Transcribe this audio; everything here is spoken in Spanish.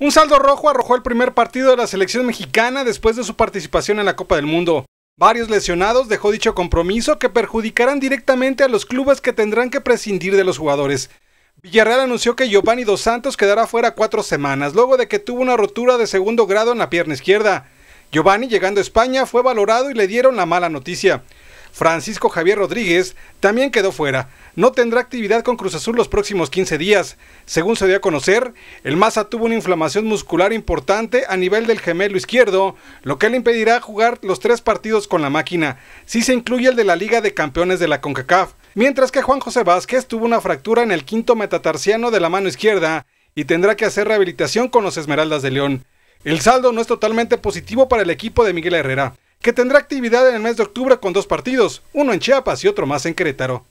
Un saldo rojo arrojó el primer partido de la selección mexicana después de su participación en la Copa del Mundo. Varios lesionados dejó dicho compromiso que perjudicarán directamente a los clubes que tendrán que prescindir de los jugadores. Villarreal anunció que Giovanni Dos Santos quedará fuera cuatro semanas, luego de que tuvo una rotura de segundo grado en la pierna izquierda. Giovanni, llegando a España, fue valorado y le dieron la mala noticia. Francisco Javier Rodríguez también quedó fuera. No tendrá actividad con Cruz Azul los próximos 15 días. Según se dio a conocer, el Maza tuvo una inflamación muscular importante a nivel del gemelo izquierdo, lo que le impedirá jugar los tres partidos con la máquina, si se incluye el de la Liga de Campeones de la CONCACAF. Mientras que Juan José Vázquez tuvo una fractura en el quinto metatarsiano de la mano izquierda y tendrá que hacer rehabilitación con los Esmeraldas de León. El saldo no es totalmente positivo para el equipo de Miguel Herrera que tendrá actividad en el mes de octubre con dos partidos, uno en Chiapas y otro más en Querétaro.